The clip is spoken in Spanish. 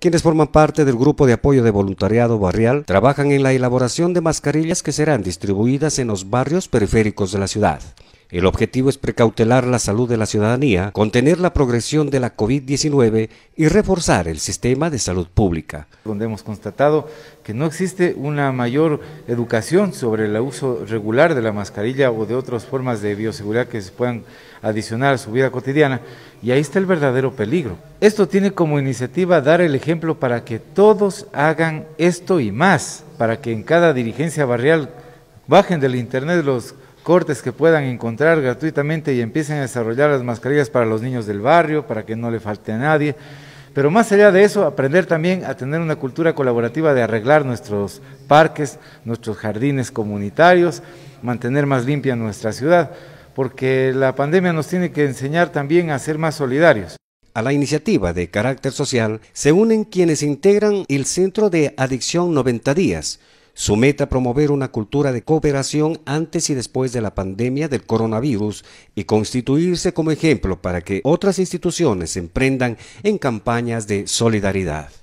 quienes forman parte del grupo de apoyo de voluntariado barrial, trabajan en la elaboración de mascarillas que serán distribuidas en los barrios periféricos de la ciudad. El objetivo es precautelar la salud de la ciudadanía, contener la progresión de la COVID-19 y reforzar el sistema de salud pública. Donde hemos constatado que no existe una mayor educación sobre el uso regular de la mascarilla o de otras formas de bioseguridad que se puedan adicionar a su vida cotidiana, y ahí está el verdadero peligro. Esto tiene como iniciativa dar el ejemplo para que todos hagan esto y más, para que en cada dirigencia barrial bajen del internet los cortes que puedan encontrar gratuitamente y empiecen a desarrollar las mascarillas para los niños del barrio, para que no le falte a nadie. Pero más allá de eso, aprender también a tener una cultura colaborativa de arreglar nuestros parques, nuestros jardines comunitarios, mantener más limpia nuestra ciudad, porque la pandemia nos tiene que enseñar también a ser más solidarios. A la iniciativa de carácter social se unen quienes integran el Centro de Adicción 90 Días, su meta promover una cultura de cooperación antes y después de la pandemia del coronavirus y constituirse como ejemplo para que otras instituciones emprendan en campañas de solidaridad.